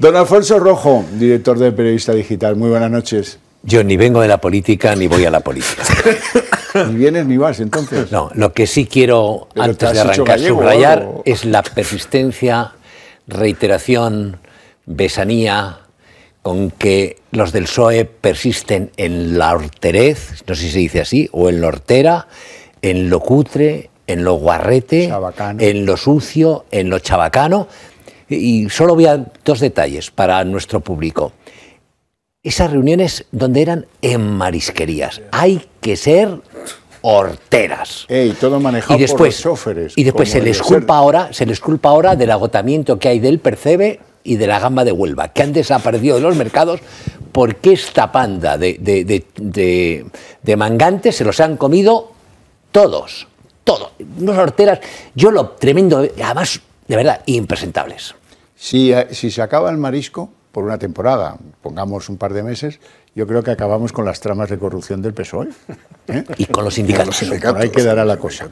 Don Alfonso Rojo, director de Periodista Digital, muy buenas noches. Yo ni vengo de la política ni voy a la política. ni vienes ni vas, entonces. No, lo que sí quiero, antes de arrancar, subrayar es la persistencia, reiteración, besanía con que los del PSOE persisten en la horterez, no sé si se dice así, o en la hortera, en lo cutre, en lo guarrete, en lo sucio, en lo chabacano, y solo voy a dos detalles para nuestro público. Esas reuniones donde eran en marisquerías. Hay que ser horteras. todo manejado y después, por Y después se les, culpa ahora, se les culpa ahora del agotamiento que hay del percebe y de la gamba de Huelva, que han desaparecido de los mercados porque esta panda de, de mangantes se los han comido todos, todos. Unos horteras, yo lo tremendo, además, de verdad, impresentables. Si, si se acaba el marisco por una temporada, pongamos un par de meses, yo creo que acabamos con las tramas de corrupción del PSOE. ¿eh? Y con los sindicatos. Por ahí quedará la cosa.